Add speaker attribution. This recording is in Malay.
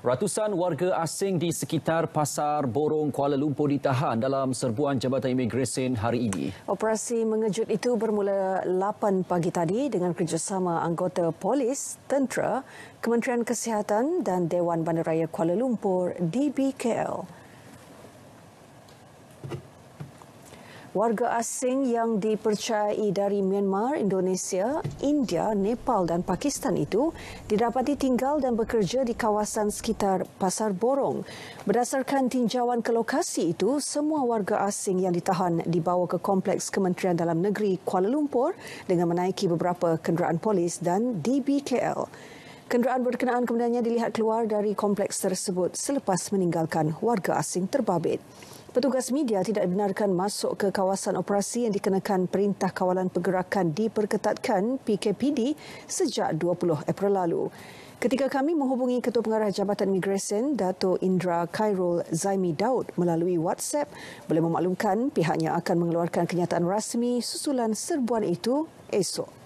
Speaker 1: Ratusan warga asing di sekitar pasar Borong Kuala Lumpur ditahan dalam serbuan Jabatan Imigresen hari ini.
Speaker 2: Operasi mengejut itu bermula 8 pagi tadi dengan kerjasama anggota polis, tentera, Kementerian Kesihatan dan Dewan Bandaraya Kuala Lumpur, DBKL. warga asing yang dipercayai dari Myanmar, Indonesia, India, Nepal dan Pakistan itu didapati tinggal dan bekerja di kawasan sekitar Pasar Borong. Berdasarkan tinjauan ke lokasi itu, semua warga asing yang ditahan dibawa ke Kompleks Kementerian Dalam Negeri Kuala Lumpur dengan menaiki beberapa kenderaan polis dan DBKL. Kenderaan berkenaan kemudiannya dilihat keluar dari kompleks tersebut selepas meninggalkan warga asing terbabit. Petugas media tidak dibenarkan masuk ke kawasan operasi yang dikenakan Perintah Kawalan Pergerakan diperketatkan PKPD sejak 20 April lalu. Ketika kami menghubungi Ketua Pengarah Jabatan Migresen, Dato Indra Khairul Zaimi Daud melalui WhatsApp, boleh memaklumkan pihaknya akan mengeluarkan kenyataan rasmi susulan serbuan itu esok.